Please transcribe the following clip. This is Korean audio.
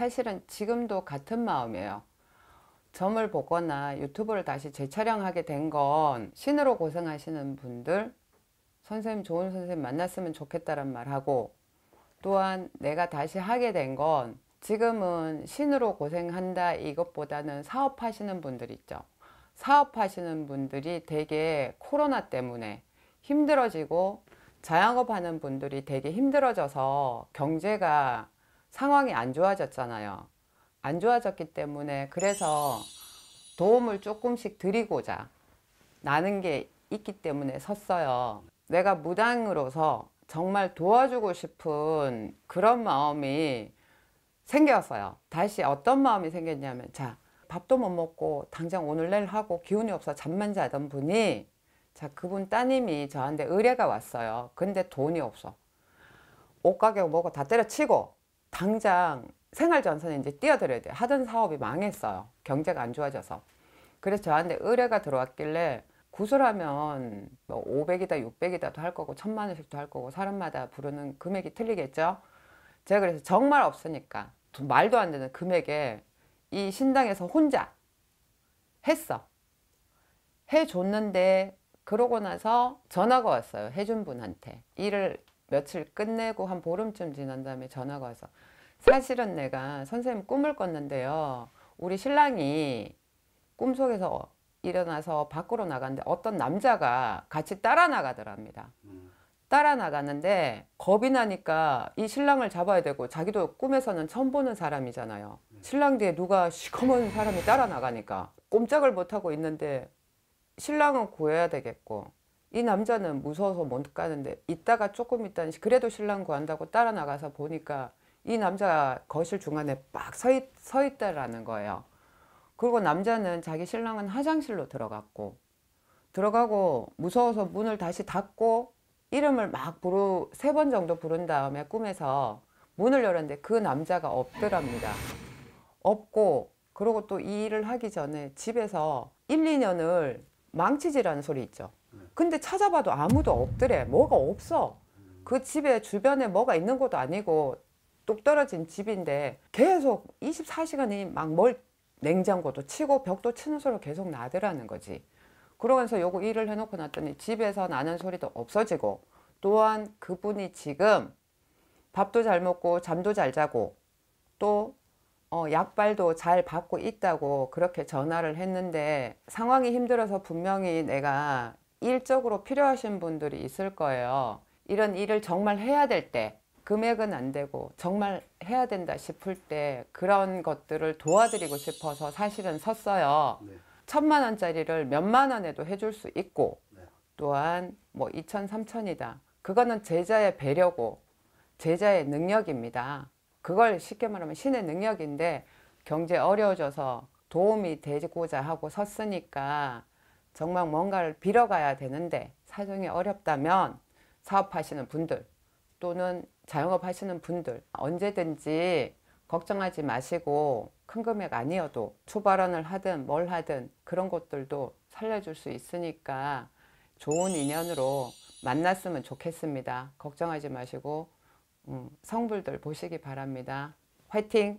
사실은 지금도 같은 마음이에요. 점을 보거나 유튜브를 다시 재촬영하게 된 건 신으로 고생하시는 분들 선생님 좋은 선생님 만났으면 좋겠다란 말하고 또한 내가 다시 하게 된 건 지금은 신으로 고생한다 이것보다는 사업하시는 분들 있죠. 사업하시는 분들이 되게 코로나 때문에 힘들어지고 자영업하는 분들이 되게 힘들어져서 경제가 상황이 안 좋아졌잖아요. 안 좋아졌기 때문에 그래서 도움을 조금씩 드리고자 나는 게 있기 때문에 섰어요. 내가 무당으로서 정말 도와주고 싶은 그런 마음이 생겼어요. 다시 어떤 마음이 생겼냐면 자 밥도 못 먹고 당장 오늘 내일 하고 기운이 없어 잠만 자던 분이 자 그분 따님이 저한테 의뢰가 왔어요. 근데 돈이 없어. 옷 가격 뭐고 다 때려치고 당장 생활전선에 이제 뛰어들어야 돼요. 하던 사업이 망했어요. 경제가 안 좋아져서. 그래서 저한테 의뢰가 들어왔길래 구슬하면뭐 500이다 600이다도 할 거고 천만 원씩도 할 거고 사람마다 부르는 금액이 틀리겠죠. 제가 그래서 정말 없으니까 말도 안 되는 금액에 이 신당에서 혼자 했어. 해줬는데 그러고 나서 전화가 왔어요. 해준 분한테. 일을 며칠 끝내고 한 보름쯤 지난 다음에 전화가 와서 사실은 내가 선생님 꿈을 꿨는데요. 우리 신랑이 꿈속에서 일어나서 밖으로 나갔는데 어떤 남자가 같이 따라 나가더랍니다. 음. 따라 나갔는데 겁이 나니까 이 신랑을 잡아야 되고 자기도 꿈에서는 처음 보는 사람이잖아요. 네. 신랑 뒤에 누가 시커먼 사람이 따라 나가니까 꼼짝을 못하고 있는데 신랑은 구해야 되겠고 이 남자는 무서워서 못 가는데 이따가 조금 있다니 그래도 신랑 구한다고 따라 나가서 보니까 이 남자가 거실 중간에 빡서 서 있다라는 거예요. 그리고 남자는 자기 신랑은 화장실로 들어갔고 들어가고 무서워서 문을 다시 닫고 이름을 막 부르 세 번 정도 부른 다음에 꿈에서 문을 열었는데 그 남자가 없더랍니다. 없고 그리고 또 이 일을 하기 전에 집에서 1, 2년을 망치질하는 소리 있죠. 근데 찾아봐도 아무도 없더래. 뭐가 없어. 그 집에 주변에 뭐가 있는 것도 아니고 똑 떨어진 집인데 계속 24시간이 막 뭘 냉장고도 치고 벽도 치는 소리가 계속 나더라는 거지. 그러면서 요거 일을 해놓고 났더니 집에서 나는 소리도 없어지고 또한 그분이 지금 밥도 잘 먹고 잠도 잘 자고 또 어, 약발도 잘 받고 있다고 그렇게 전화를 했는데 상황이 힘들어서 분명히 내가 일적으로 필요하신 분들이 있을 거예요. 이런 일을 정말 해야 될 때 금액은 안 되고 정말 해야 된다 싶을 때 그런 것들을 도와드리고 싶어서 사실은 섰어요. 네. 천만 원짜리를 몇 만 원에도 해줄 수 있고 네. 또한 뭐 2천, 3천이다. 그거는 제자의 배려고 제자의 능력입니다. 그걸 쉽게 말하면 신의 능력인데 경제 어려워져서 도움이 되고자 하고 섰으니까 정말 뭔가를 빌어가야 되는데 사정이 어렵다면 사업하시는 분들 또는 자영업 하시는 분들 언제든지 걱정하지 마시고 큰 금액 아니어도 초발언을 하든 뭘 하든 그런 것들도 살려줄 수 있으니까 좋은 인연으로 만났으면 좋겠습니다. 걱정하지 마시고 음, 성불들 보시기 바랍니다. 화이팅!